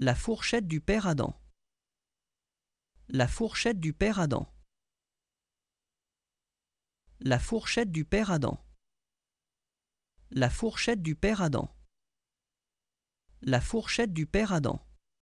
La fourchette du père Adam. La fourchette du père Adam. La fourchette du père Adam. La fourchette du père Adam. La fourchette du père Adam.